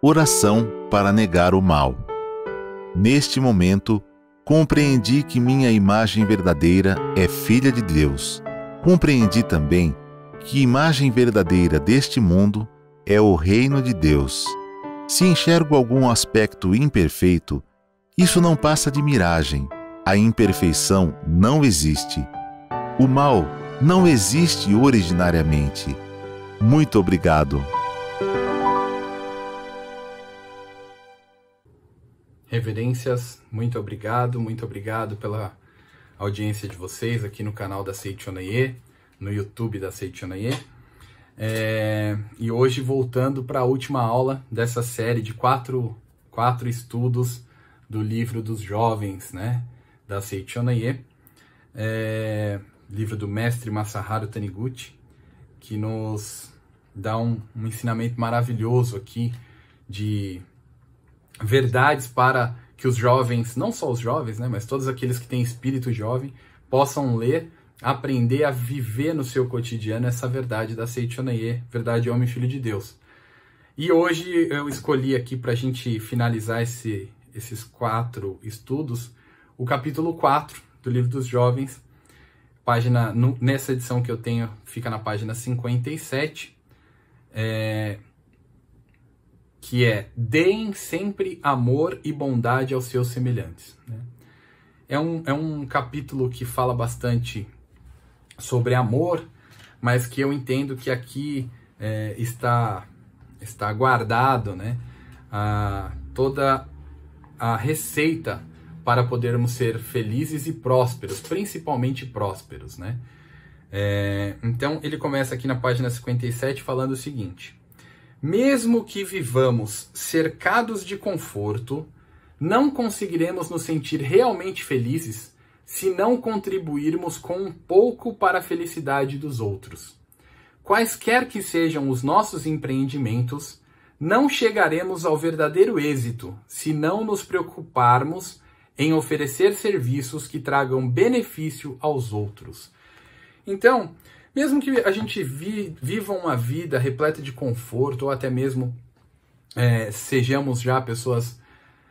Oração para negar o mal. Neste momento, compreendi que minha imagem verdadeira é filha de Deus. Compreendi também que imagem verdadeira deste mundo é o reino de Deus. Se enxergo algum aspecto imperfeito, isso não passa de miragem. A imperfeição não existe. O mal não existe originariamente. Muito obrigado. Reverências, muito obrigado, muito obrigado pela audiência de vocês aqui no canal da Seichonaye, no YouTube da Seichonaye. É, e hoje voltando para a última aula dessa série de quatro, quatro estudos do livro dos jovens, né, da Seichonaye, é, livro do mestre Masaharu Taniguchi, que nos dá um, um ensinamento maravilhoso aqui de verdades para que os jovens, não só os jovens, né, mas todos aqueles que têm espírito jovem, possam ler, aprender a viver no seu cotidiano essa verdade da Seichonaye, verdade homem filho de Deus. E hoje eu escolhi aqui para a gente finalizar esse, esses quatro estudos, o capítulo 4 do Livro dos Jovens, página nessa edição que eu tenho fica na página 57. É, que é deem sempre amor e bondade aos seus semelhantes. Né? É, um, é um capítulo que fala bastante sobre amor, mas que eu entendo que aqui é, está, está guardado né, a, toda a receita para podermos ser felizes e prósperos, principalmente prósperos. Né? É, então ele começa aqui na página 57 falando o seguinte mesmo que vivamos cercados de conforto, não conseguiremos nos sentir realmente felizes se não contribuirmos com um pouco para a felicidade dos outros. Quaisquer que sejam os nossos empreendimentos, não chegaremos ao verdadeiro êxito se não nos preocuparmos em oferecer serviços que tragam benefício aos outros. Então, mesmo que a gente vi, viva uma vida repleta de conforto, ou até mesmo é, sejamos já pessoas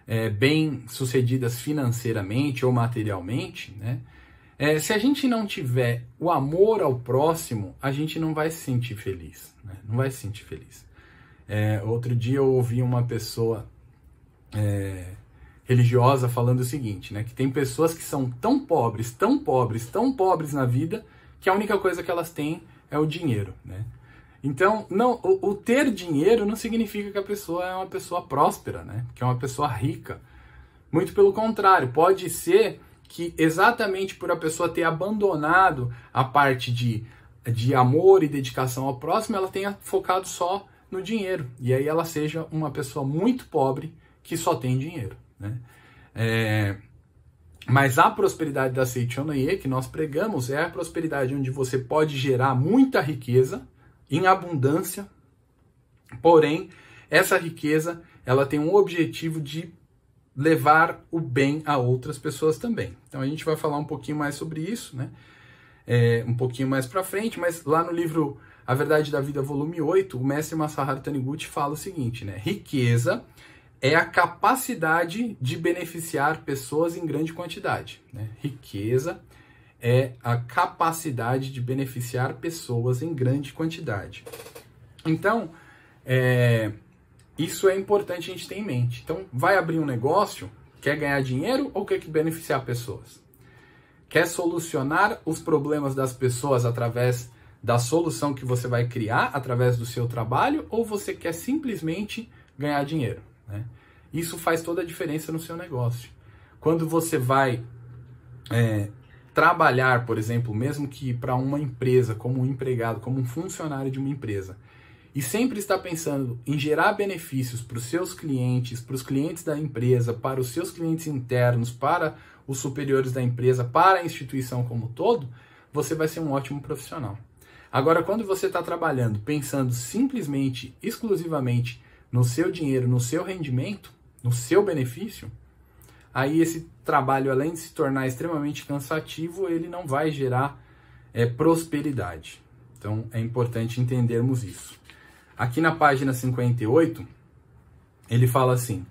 é, bem-sucedidas financeiramente ou materialmente, né? É, se a gente não tiver o amor ao próximo, a gente não vai se sentir feliz. Né? Não vai se sentir feliz. É, outro dia eu ouvi uma pessoa é, religiosa falando o seguinte, né? Que tem pessoas que são tão pobres, tão pobres, tão pobres na vida, que a única coisa que elas têm é o dinheiro, né? Então, não, o, o, ter dinheiro não significa que a pessoa é uma pessoa próspera, né? Que é uma pessoa rica. Muito pelo contrário, pode ser que exatamente por a pessoa ter abandonado a parte de, de amor e dedicação ao próximo, ela tenha focado só no dinheiro. E aí ela seja uma pessoa muito pobre que só tem dinheiro, né? É, mas a prosperidade da Seichonoye que nós pregamos é a prosperidade onde você pode gerar muita riqueza em abundância, porém essa riqueza ela tem um objetivo de levar o bem a outras pessoas também. Então a gente vai falar um pouquinho mais sobre isso, né? É, um pouquinho mais para frente, mas lá no livro A Verdade da Vida, volume 8, o mestre Masaharu Taniguchi fala o seguinte, né? Riqueza é a capacidade de beneficiar pessoas em grande quantidade. Né? Riqueza é a capacidade de beneficiar pessoas em grande quantidade. Então, é, isso é importante a gente ter em mente. Então, vai abrir um negócio, quer ganhar dinheiro ou quer que beneficiar pessoas? Quer solucionar os problemas das pessoas através da solução que você vai criar através do seu trabalho ou você quer simplesmente ganhar dinheiro? Né? Isso faz toda a diferença no seu negócio. Quando você vai é, trabalhar, por exemplo, mesmo que para uma empresa, como um empregado, como um funcionário de uma empresa, e sempre está pensando em gerar benefícios para os seus clientes, para os clientes da empresa, para os seus clientes internos, para os superiores da empresa, para a instituição como um todo, você vai ser um ótimo profissional. Agora, quando você está trabalhando pensando simplesmente, exclusivamente no seu dinheiro, no seu rendimento, no seu benefício, aí esse trabalho, além de se tornar extremamente cansativo, ele não vai gerar é, prosperidade. Então é importante entendermos isso. Aqui na página 58, ele fala assim: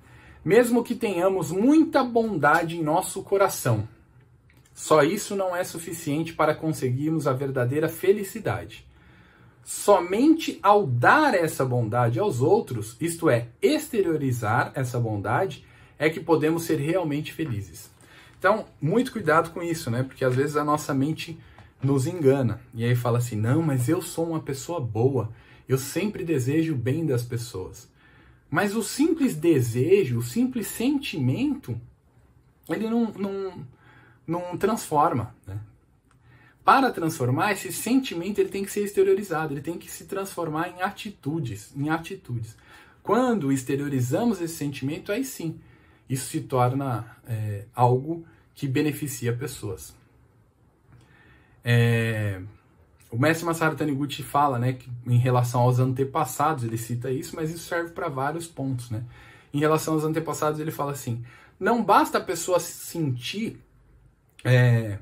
mesmo que tenhamos muita bondade em nosso coração, só isso não é suficiente para conseguirmos a verdadeira felicidade somente ao dar essa bondade aos outros, isto é, exteriorizar essa bondade, é que podemos ser realmente felizes. Então, muito cuidado com isso, né? Porque às vezes a nossa mente nos engana e aí fala assim: não, mas eu sou uma pessoa boa, eu sempre desejo o bem das pessoas. Mas o simples desejo, o simples sentimento, ele não, não, não transforma. Né? Para transformar esse sentimento, ele tem que ser exteriorizado, ele tem que se transformar em atitudes, em atitudes. Quando exteriorizamos esse sentimento, aí sim, isso se torna é, algo que beneficia pessoas. É, o mestre Masaru Taniguchi fala, né, que em relação aos antepassados, ele cita isso, mas isso serve para vários pontos, né? Em relação aos antepassados, ele fala assim: não basta a pessoa sentir é,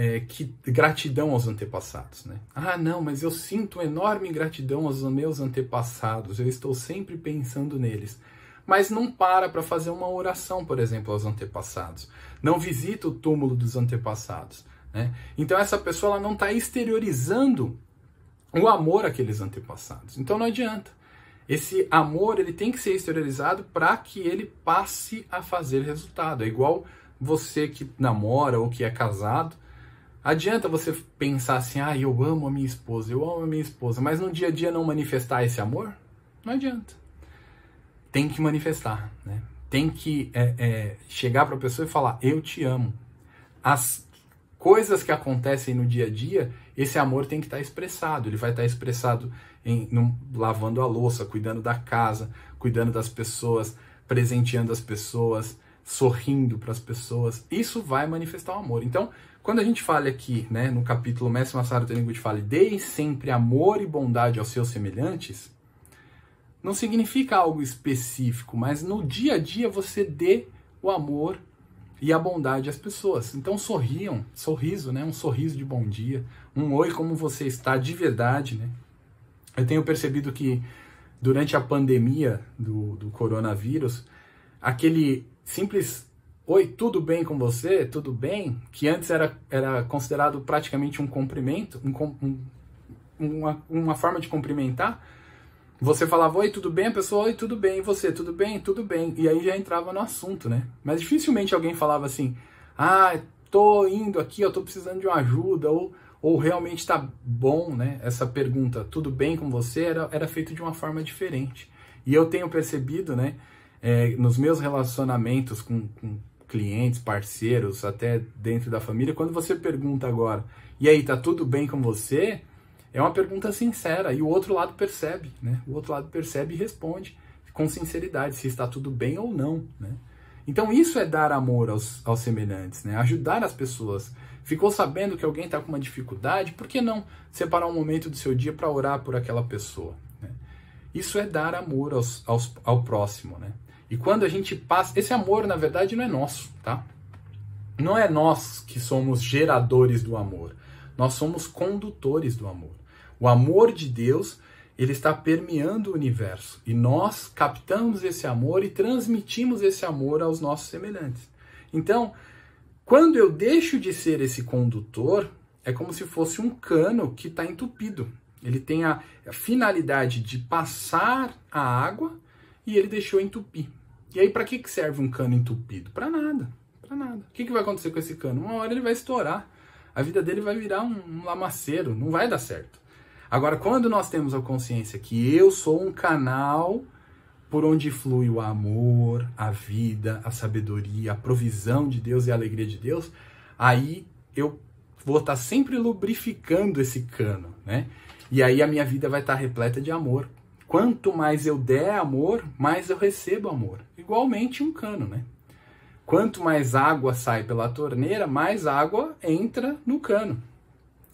é, que gratidão aos antepassados, né? Ah, não, mas eu sinto enorme gratidão aos meus antepassados, eu estou sempre pensando neles. Mas não para para fazer uma oração, por exemplo, aos antepassados. Não visita o túmulo dos antepassados, né? Então essa pessoa ela não está exteriorizando o amor àqueles antepassados. Então não adianta. Esse amor ele tem que ser exteriorizado para que ele passe a fazer resultado. É igual você que namora ou que é casado, Adianta você pensar assim, ah, eu amo a minha esposa, eu amo a minha esposa, mas no dia a dia não manifestar esse amor? Não adianta. Tem que manifestar, né? Tem que é, é, chegar para a pessoa e falar, eu te amo. As coisas que acontecem no dia a dia, esse amor tem que estar tá expressado. Ele vai estar tá expressado em lavando a louça, cuidando da casa, cuidando das pessoas, presenteando as pessoas, sorrindo para as pessoas. Isso vai manifestar o amor. Então, quando a gente fala aqui, né, no capítulo Mestre Masaru Taniguchi fala deem sempre amor e bondade aos seus semelhantes, não significa algo específico, mas no dia a dia você dê o amor e a bondade às pessoas. Então sorriam, sorriso, né? Um sorriso de bom dia, um oi como você está de verdade, né? Eu tenho percebido que durante a pandemia do, do coronavírus, aquele simples Oi, tudo bem com você? Tudo bem? Que antes era, era considerado praticamente um cumprimento, um, um, uma, uma forma de cumprimentar. Você falava, oi, tudo bem? A pessoa, oi, tudo bem? E você, tudo bem? Tudo bem. E aí já entrava no assunto, né? Mas dificilmente alguém falava assim, ah, tô indo aqui, eu tô precisando de uma ajuda, ou, ou realmente tá bom, né? Essa pergunta, tudo bem com você, era, era feito de uma forma diferente. E eu tenho percebido, né, é, nos meus relacionamentos com, com clientes, parceiros, até dentro da família, quando você pergunta agora, e aí, tá tudo bem com você? É uma pergunta sincera e o outro lado percebe, né? O outro lado percebe e responde com sinceridade se está tudo bem ou não, né? Então isso é dar amor aos, aos semelhantes, né? Ajudar as pessoas. Ficou sabendo que alguém está com uma dificuldade? Por que não separar um momento do seu dia para orar por aquela pessoa? Né? Isso é dar amor aos, aos, ao próximo, né? E quando a gente passa. Esse amor, na verdade, não é nosso, tá? Não é nós que somos geradores do amor. Nós somos condutores do amor. O amor de Deus, ele está permeando o universo. E nós captamos esse amor e transmitimos esse amor aos nossos semelhantes. Então, quando eu deixo de ser esse condutor, é como se fosse um cano que está entupido. Ele tem a, a finalidade de passar a água e ele deixou entupir. E aí, para que, que serve um cano entupido? Para nada, para nada. O que, que vai acontecer com esse cano? Uma hora ele vai estourar, a vida dele vai virar um, um lamaceiro, não vai dar certo. Agora, quando nós temos a consciência que eu sou um canal por onde flui o amor, a vida, a sabedoria, a provisão de Deus e a alegria de Deus, aí eu vou estar tá sempre lubrificando esse cano, né? E aí a minha vida vai estar tá repleta de amor, Quanto mais eu der amor, mais eu recebo amor. Igualmente um cano, né? Quanto mais água sai pela torneira, mais água entra no cano,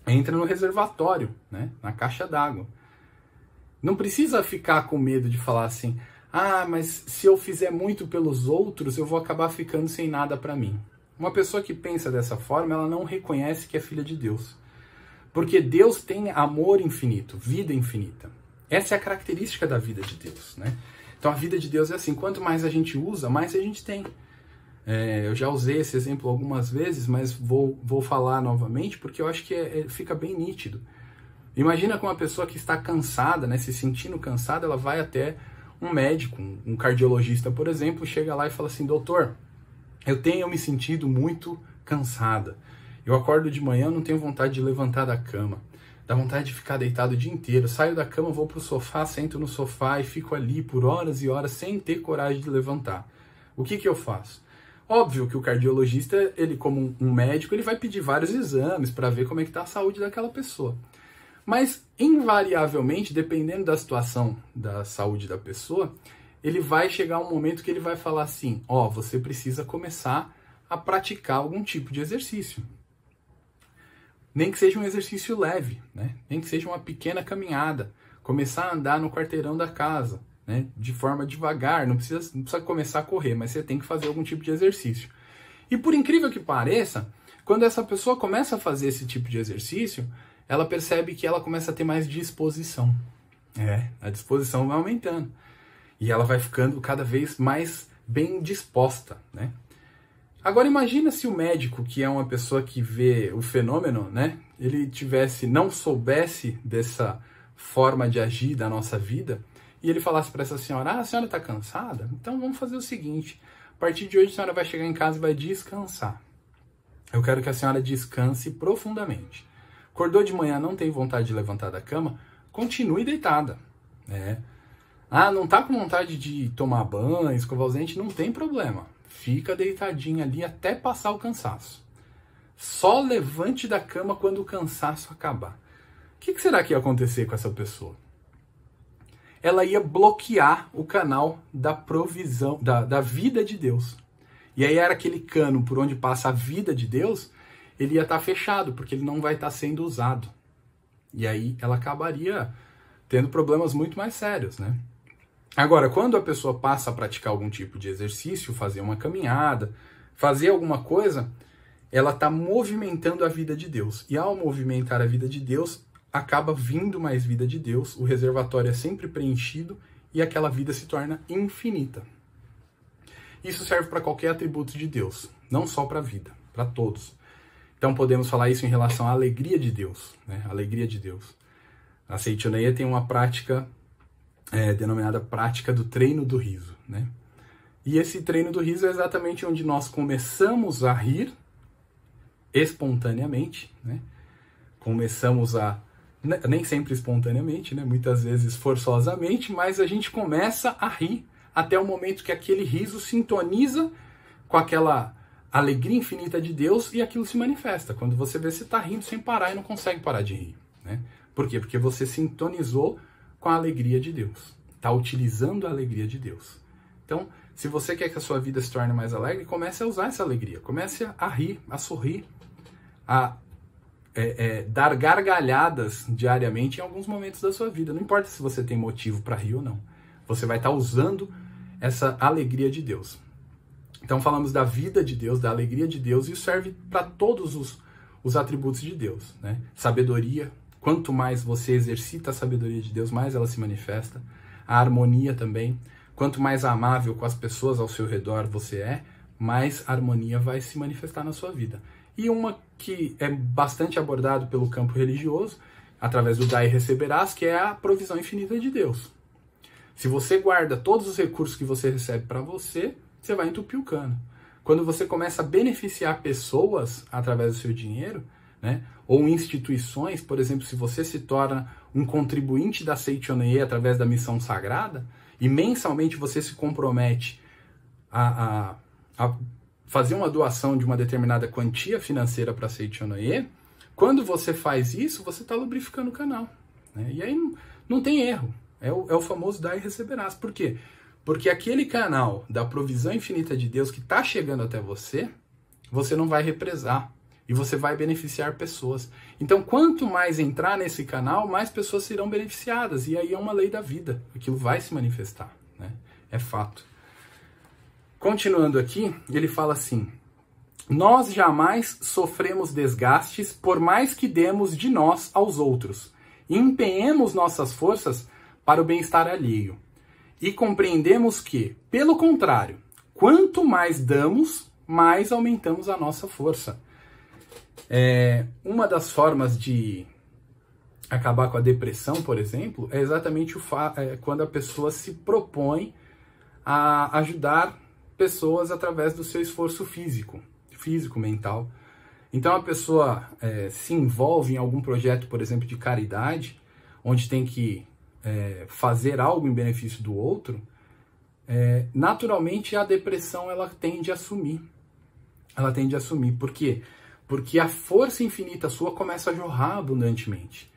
entra no reservatório, né? Na caixa d'água. Não precisa ficar com medo de falar assim: "Ah, mas se eu fizer muito pelos outros, eu vou acabar ficando sem nada para mim". Uma pessoa que pensa dessa forma, ela não reconhece que é filha de Deus. Porque Deus tem amor infinito, vida infinita. Essa é a característica da vida de Deus, né? Então a vida de Deus é assim, quanto mais a gente usa, mais a gente tem. É, eu já usei esse exemplo algumas vezes, mas vou, vou falar novamente porque eu acho que é, é, fica bem nítido. Imagina com uma pessoa que está cansada, né, se sentindo cansada, ela vai até um médico, um, um cardiologista, por exemplo, chega lá e fala assim: Doutor, eu tenho me sentido muito cansada. Eu acordo de manhã, não tenho vontade de levantar da cama. Dá vontade de ficar deitado o dia inteiro. Saio da cama, vou pro sofá, sento no sofá e fico ali por horas e horas sem ter coragem de levantar. O que que eu faço? Óbvio que o cardiologista, ele como um médico, ele vai pedir vários exames para ver como é que tá a saúde daquela pessoa. Mas invariavelmente, dependendo da situação da saúde da pessoa, ele vai chegar um momento que ele vai falar assim: "Ó, oh, você precisa começar a praticar algum tipo de exercício". Nem que seja um exercício leve, né? nem que seja uma pequena caminhada, começar a andar no quarteirão da casa, né? de forma devagar, não precisa, não precisa começar a correr, mas você tem que fazer algum tipo de exercício. E por incrível que pareça, quando essa pessoa começa a fazer esse tipo de exercício, ela percebe que ela começa a ter mais disposição. É, a disposição vai aumentando. E ela vai ficando cada vez mais bem disposta, né? Agora imagina se o médico, que é uma pessoa que vê o fenômeno, né, ele tivesse não soubesse dessa forma de agir da nossa vida e ele falasse para essa senhora: "Ah, a senhora está cansada? Então vamos fazer o seguinte, a partir de hoje a senhora vai chegar em casa e vai descansar. Eu quero que a senhora descanse profundamente. Acordou de manhã, não tem vontade de levantar da cama, continue deitada, né? Ah, não tá com vontade de tomar banho, escovar os dentes, não tem problema Fica deitadinha ali até passar o cansaço. Só levante da cama quando o cansaço acabar. O que, que será que ia acontecer com essa pessoa? Ela ia bloquear o canal da provisão, da, da vida de Deus. E aí era aquele cano por onde passa a vida de Deus, ele ia estar tá fechado, porque ele não vai estar tá sendo usado. E aí ela acabaria tendo problemas muito mais sérios, né? Agora, quando a pessoa passa a praticar algum tipo de exercício, fazer uma caminhada, fazer alguma coisa, ela está movimentando a vida de Deus. E ao movimentar a vida de Deus, acaba vindo mais vida de Deus, o reservatório é sempre preenchido e aquela vida se torna infinita. Isso serve para qualquer atributo de Deus, não só para a vida, para todos. Então podemos falar isso em relação à alegria de Deus, né? A alegria de Deus. A Seitianeia tem uma prática é, denominada prática do treino do riso. Né? E esse treino do riso é exatamente onde nós começamos a rir espontaneamente, né? começamos a né, nem sempre espontaneamente, né? muitas vezes forçosamente, mas a gente começa a rir até o momento que aquele riso sintoniza com aquela alegria infinita de Deus e aquilo se manifesta. Quando você vê, você está rindo sem parar e não consegue parar de rir. Né? Por quê? Porque você sintonizou com a alegria de Deus. Está utilizando a alegria de Deus. Então, se você quer que a sua vida se torne mais alegre, comece a usar essa alegria. Comece a rir, a sorrir, a é, é, dar gargalhadas diariamente em alguns momentos da sua vida. Não importa se você tem motivo para rir ou não. Você vai estar tá usando essa alegria de Deus. Então, falamos da vida de Deus, da alegria de Deus, e isso serve para todos os, os atributos de Deus: né? sabedoria, Quanto mais você exercita a sabedoria de Deus, mais ela se manifesta. A harmonia também. Quanto mais amável com as pessoas ao seu redor você é, mais harmonia vai se manifestar na sua vida. E uma que é bastante abordado pelo campo religioso, através do dai receberás, que é a provisão infinita de Deus. Se você guarda todos os recursos que você recebe para você, você vai entupir o cano. Quando você começa a beneficiar pessoas através do seu dinheiro, né? ou instituições, por exemplo, se você se torna um contribuinte da Seitonei através da missão sagrada, e mensalmente você se compromete a, a, a fazer uma doação de uma determinada quantia financeira para a Seitonei, quando você faz isso, você está lubrificando o canal. Né? E aí não, não tem erro. É o, é o famoso dar e receberás. Por quê? Porque aquele canal da provisão infinita de Deus que está chegando até você, você não vai represar e você vai beneficiar pessoas. Então, quanto mais entrar nesse canal, mais pessoas serão beneficiadas. E aí é uma lei da vida. Aquilo vai se manifestar. Né? É fato. Continuando aqui, ele fala assim: Nós jamais sofremos desgastes por mais que demos de nós aos outros. empenhemos nossas forças para o bem-estar alheio. E compreendemos que, pelo contrário, quanto mais damos, mais aumentamos a nossa força. É, uma das formas de acabar com a depressão, por exemplo, é exatamente é, quando a pessoa se propõe a ajudar pessoas através do seu esforço físico, físico, mental. Então a pessoa é, se envolve em algum projeto, por exemplo, de caridade, onde tem que é, fazer algo em benefício do outro, é, naturalmente a depressão ela tende a assumir. Ela tende a assumir, porque porque a força infinita sua começa a jorrar abundantemente.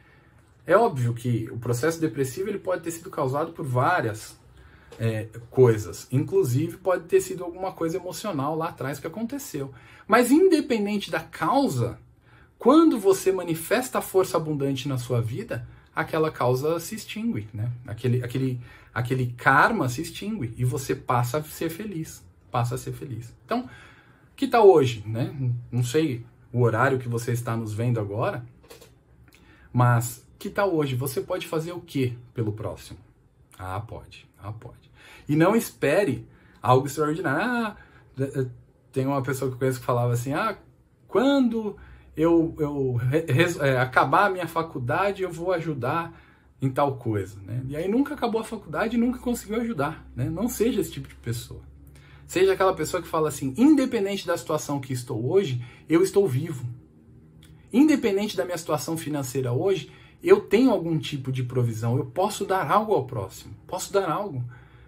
É óbvio que o processo depressivo ele pode ter sido causado por várias é, coisas, inclusive pode ter sido alguma coisa emocional lá atrás que aconteceu. Mas independente da causa, quando você manifesta a força abundante na sua vida, aquela causa se extingue, né? Aquele, aquele, aquele karma se extingue e você passa a ser feliz, passa a ser feliz. Então, que tal hoje, né? Não sei o horário que você está nos vendo agora, mas que tal hoje? Você pode fazer o que pelo próximo? Ah, pode. Ah, pode. E não espere algo extraordinário. Ah, eh, tem uma pessoa que eu conheço que falava assim: ah, quando eu, eu é, acabar a minha faculdade, eu vou ajudar em tal coisa. Né? E aí nunca acabou a faculdade e nunca conseguiu ajudar. Né? Não seja esse tipo de pessoa. Seja aquela pessoa que fala assim: independente da situação que estou hoje, eu estou vivo. Independente da minha situação financeira hoje, eu tenho algum tipo de provisão, eu posso dar algo ao próximo, posso dar algo.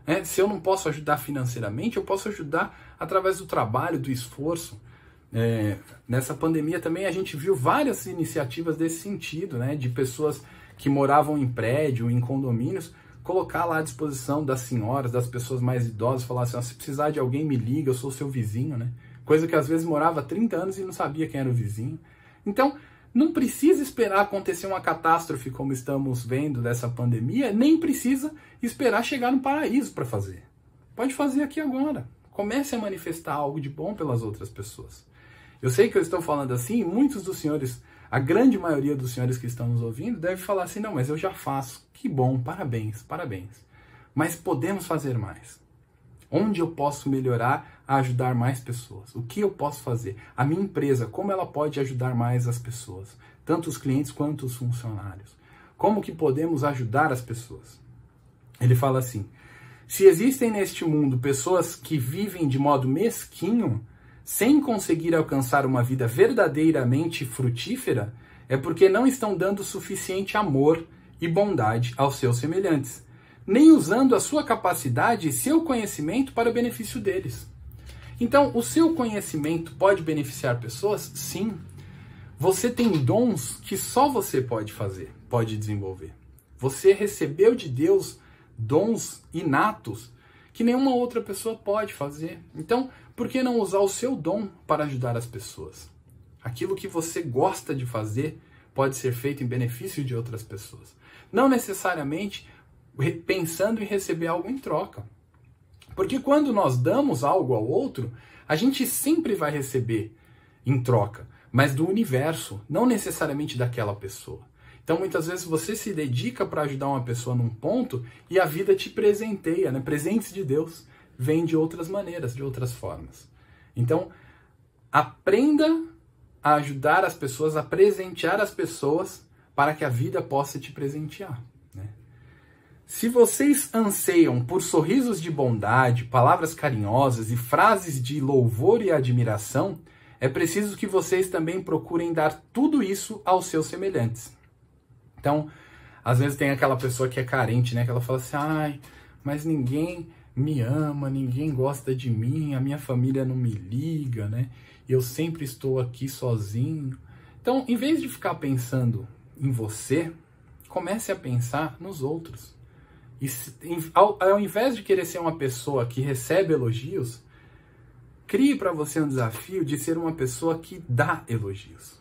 Né? Se eu não posso ajudar financeiramente, eu posso ajudar através do trabalho, do esforço. É, nessa pandemia também a gente viu várias iniciativas desse sentido, né? de pessoas que moravam em prédio, em condomínios, colocar lá à disposição das senhoras, das pessoas mais idosas, falar assim, ah, se precisar de alguém, me liga, eu sou seu vizinho, né? Coisa que às vezes morava há 30 anos e não sabia quem era o vizinho. Então, não precisa esperar acontecer uma catástrofe como estamos vendo dessa pandemia, nem precisa esperar chegar no paraíso para fazer. Pode fazer aqui agora. Comece a manifestar algo de bom pelas outras pessoas. Eu sei que eu estou falando assim, muitos dos senhores a grande maioria dos senhores que estão nos ouvindo deve falar assim: não, mas eu já faço. Que bom, parabéns, parabéns. Mas podemos fazer mais. Onde eu posso melhorar a ajudar mais pessoas? O que eu posso fazer? A minha empresa, como ela pode ajudar mais as pessoas? Tanto os clientes quanto os funcionários. Como que podemos ajudar as pessoas? Ele fala assim: se existem neste mundo pessoas que vivem de modo mesquinho, sem conseguir alcançar uma vida verdadeiramente frutífera é porque não estão dando suficiente amor e bondade aos seus semelhantes, nem usando a sua capacidade e seu conhecimento para o benefício deles. Então, o seu conhecimento pode beneficiar pessoas? Sim. Você tem dons que só você pode fazer, pode desenvolver. Você recebeu de Deus dons inatos que nenhuma outra pessoa pode fazer. Então, por que não usar o seu dom para ajudar as pessoas? Aquilo que você gosta de fazer pode ser feito em benefício de outras pessoas. Não necessariamente pensando em receber algo em troca. Porque quando nós damos algo ao outro, a gente sempre vai receber em troca, mas do universo, não necessariamente daquela pessoa. Então, muitas vezes você se dedica para ajudar uma pessoa num ponto e a vida te presenteia, né? Presentes de Deus vem de outras maneiras, de outras formas. Então, aprenda a ajudar as pessoas, a presentear as pessoas para que a vida possa te presentear. Né? Se vocês anseiam por sorrisos de bondade, palavras carinhosas e frases de louvor e admiração, é preciso que vocês também procurem dar tudo isso aos seus semelhantes. Então, às vezes tem aquela pessoa que é carente, né? Que ela fala assim, ai, mas ninguém me ama, ninguém gosta de mim, a minha família não me liga, né? Eu sempre estou aqui sozinho. Então, em vez de ficar pensando em você, comece a pensar nos outros. E se, ao, ao invés de querer ser uma pessoa que recebe elogios, crie para você um desafio de ser uma pessoa que dá elogios,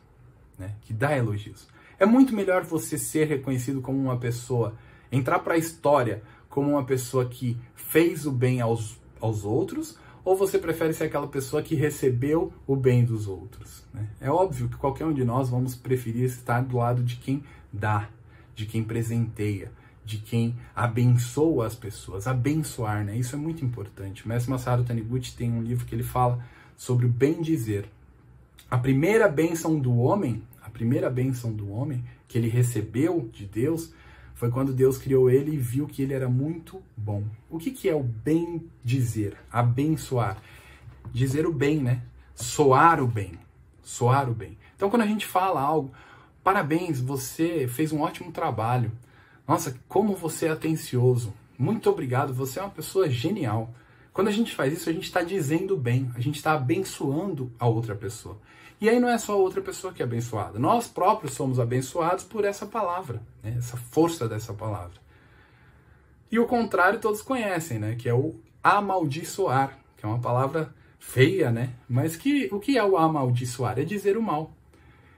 né? Que dá elogios. É muito melhor você ser reconhecido como uma pessoa, entrar para a história como uma pessoa que fez o bem aos, aos outros, ou você prefere ser aquela pessoa que recebeu o bem dos outros? Né? É óbvio que qualquer um de nós vamos preferir estar do lado de quem dá, de quem presenteia, de quem abençoa as pessoas. Abençoar, né? Isso é muito importante. O mestre Masaru Taniguchi tem um livro que ele fala sobre o bem dizer. A primeira bênção do homem, a primeira bênção do homem que ele recebeu de Deus foi quando Deus criou ele e viu que ele era muito bom. O que, que é o bem dizer? Abençoar. Dizer o bem, né? Soar o bem. Soar o bem. Então, quando a gente fala algo, parabéns, você fez um ótimo trabalho. Nossa, como você é atencioso. Muito obrigado, você é uma pessoa genial. Quando a gente faz isso, a gente está dizendo bem, a gente está abençoando a outra pessoa. E aí não é só outra pessoa que é abençoada. Nós próprios somos abençoados por essa palavra, né? essa força dessa palavra. E o contrário todos conhecem, né? Que é o amaldiçoar, que é uma palavra feia, né? Mas que o que é o amaldiçoar? É dizer o mal.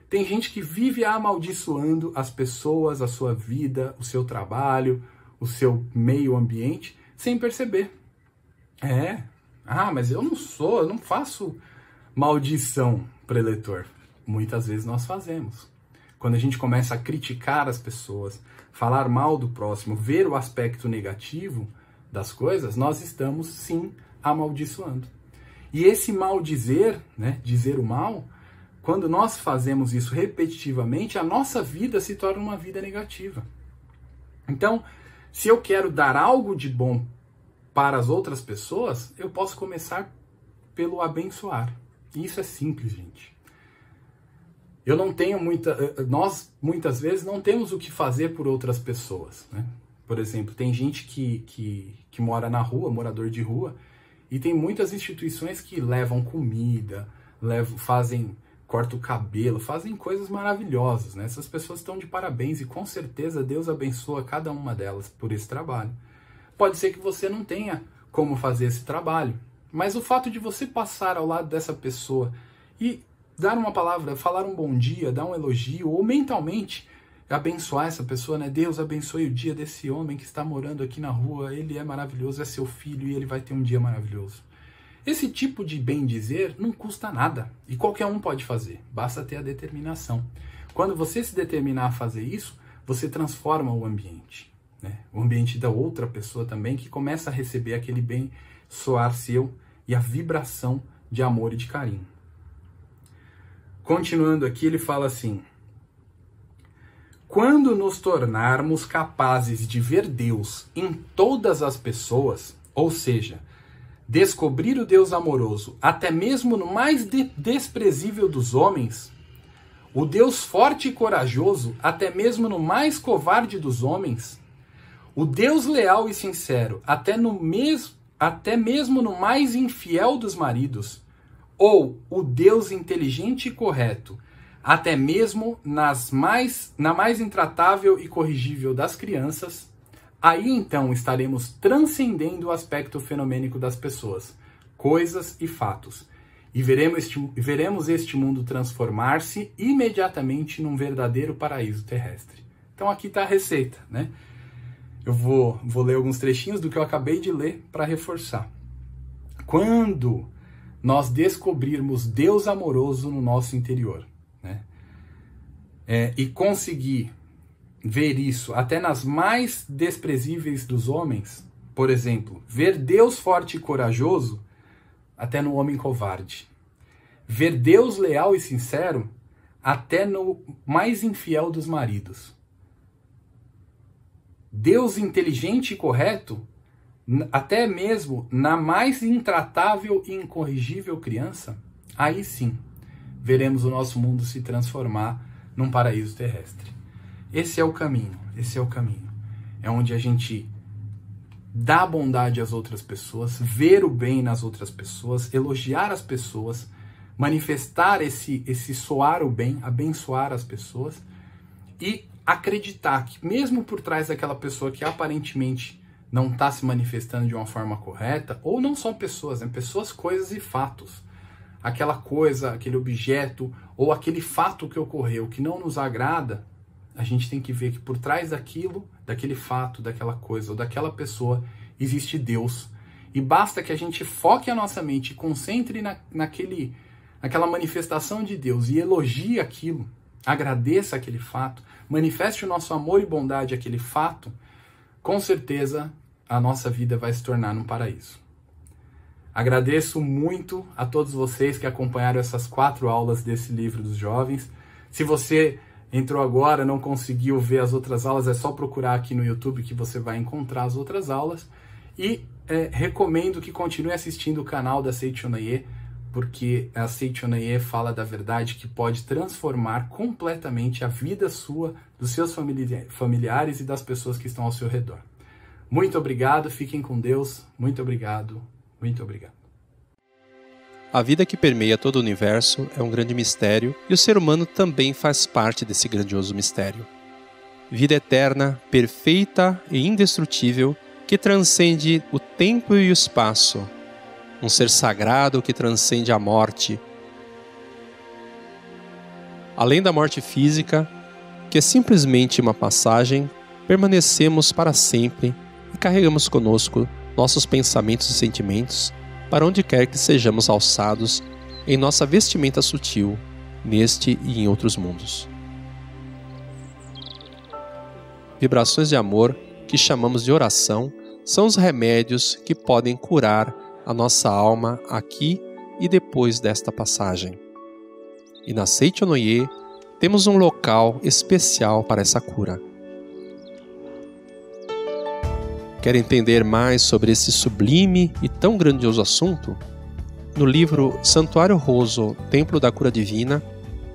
Tem gente que vive amaldiçoando as pessoas, a sua vida, o seu trabalho, o seu meio ambiente, sem perceber. É. Ah, mas eu não sou, eu não faço Maldição, preletor. Muitas vezes nós fazemos. Quando a gente começa a criticar as pessoas, falar mal do próximo, ver o aspecto negativo das coisas, nós estamos sim amaldiçoando. E esse mal dizer, né, dizer o mal, quando nós fazemos isso repetitivamente, a nossa vida se torna uma vida negativa. Então, se eu quero dar algo de bom para as outras pessoas, eu posso começar pelo abençoar. Isso é simples, gente. Eu não tenho muita. Eh, eh, nós, muitas vezes, não temos o que fazer por outras pessoas. Né? Por exemplo, tem gente que, que, que mora na rua, morador de rua, e tem muitas instituições que levam comida, levam, fazem corta o cabelo, fazem coisas maravilhosas, né? Essas pessoas estão de parabéns e com certeza Deus abençoa cada uma delas por esse trabalho. Pode ser que você não tenha como fazer esse trabalho, mas o fato de você passar ao lado dessa pessoa e dar uma palavra, falar um bom dia, dar um elogio, ou mentalmente abençoar essa pessoa, né? Deus abençoe o dia desse homem que está morando aqui na rua, ele é maravilhoso, é seu filho e ele vai ter um dia maravilhoso. Esse tipo de bem dizer não custa nada e qualquer um pode fazer, basta ter a determinação. Quando você se determinar a fazer isso, você transforma o ambiente, né? o ambiente da outra pessoa também, que começa a receber aquele bem soar seu e a vibração de amor e de carinho. Continuando aqui, ele fala assim: Quando nos tornarmos capazes de ver Deus em todas as pessoas, ou seja, descobrir o Deus amoroso até mesmo no mais de desprezível dos homens, o Deus forte e corajoso até mesmo no mais covarde dos homens, o Deus leal e sincero até no mesmo até mesmo no mais infiel dos maridos, ou o Deus inteligente e correto, até mesmo nas mais, na mais intratável e corrigível das crianças, aí então estaremos transcendendo o aspecto fenomênico das pessoas, coisas e fatos, e veremos este, veremos este mundo transformar-se imediatamente num verdadeiro paraíso terrestre. Então aqui está a receita, né? Eu vou, vou ler alguns trechinhos do que eu acabei de ler para reforçar. Quando nós descobrirmos Deus amoroso no nosso interior, né? É, e conseguir ver isso até nas mais desprezíveis dos homens, por exemplo, ver Deus forte e corajoso até no homem covarde, ver Deus leal e sincero até no mais infiel dos maridos. Deus inteligente e correto, até mesmo na mais intratável e incorrigível criança, aí sim veremos o nosso mundo se transformar num paraíso terrestre. Esse é o caminho, esse é o caminho. É onde a gente dá bondade às outras pessoas, ver o bem nas outras pessoas, elogiar as pessoas, manifestar esse esse soar o bem, abençoar as pessoas e acreditar que mesmo por trás daquela pessoa que aparentemente não está se manifestando de uma forma correta, ou não são pessoas, né? pessoas, coisas e fatos. Aquela coisa, aquele objeto ou aquele fato que ocorreu que não nos agrada, a gente tem que ver que por trás daquilo, daquele fato, daquela coisa ou daquela pessoa, existe Deus. E basta que a gente foque a nossa mente, concentre na, naquele, naquela manifestação de Deus e elogie aquilo, agradeça aquele fato, manifeste o nosso amor e bondade àquele fato, com certeza a nossa vida vai se tornar um paraíso. Agradeço muito a todos vocês que acompanharam essas quatro aulas desse livro dos jovens. Se você entrou agora, não conseguiu ver as outras aulas, é só procurar aqui no YouTube que você vai encontrar as outras aulas. E é, recomendo que continue assistindo o canal da Seichunaye porque a Seichonaye fala da verdade que pode transformar completamente a vida sua, dos seus familiares e das pessoas que estão ao seu redor. Muito obrigado, fiquem com Deus. Muito obrigado, muito obrigado. A vida que permeia todo o universo é um grande mistério e o ser humano também faz parte desse grandioso mistério. Vida eterna, perfeita e indestrutível que transcende o tempo e o espaço um ser sagrado que transcende a morte. Além da morte física, que é simplesmente uma passagem, permanecemos para sempre e carregamos conosco nossos pensamentos e sentimentos para onde quer que sejamos alçados em nossa vestimenta sutil, neste e em outros mundos. Vibrações de amor, que chamamos de oração, são os remédios que podem curar a nossa alma aqui e depois desta passagem. E na Seichonoye temos um local especial para essa cura. Quer entender mais sobre esse sublime e tão grandioso assunto? No livro Santuário Roso, Templo da Cura Divina,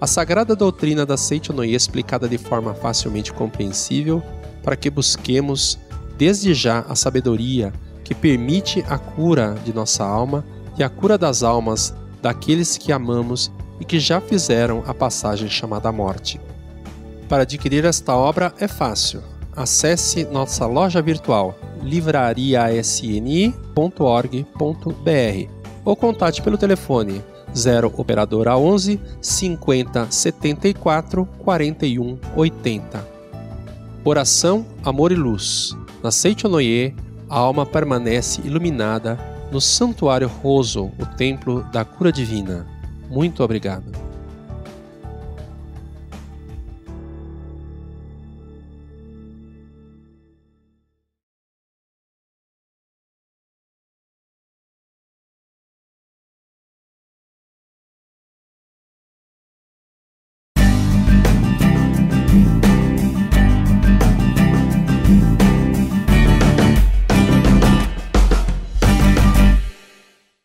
a sagrada doutrina da Seichonoye é explicada de forma facilmente compreensível para que busquemos desde já a sabedoria que permite a cura de nossa alma e a cura das almas daqueles que amamos e que já fizeram a passagem chamada morte. Para adquirir esta obra é fácil. Acesse nossa loja virtual livrariasni.org.br ou contate pelo telefone 0 operadora 11 50 74 41 80. Oração, amor e luz. Nascente Onoye, a alma permanece iluminada no Santuário Roso, o templo da cura divina. Muito obrigado.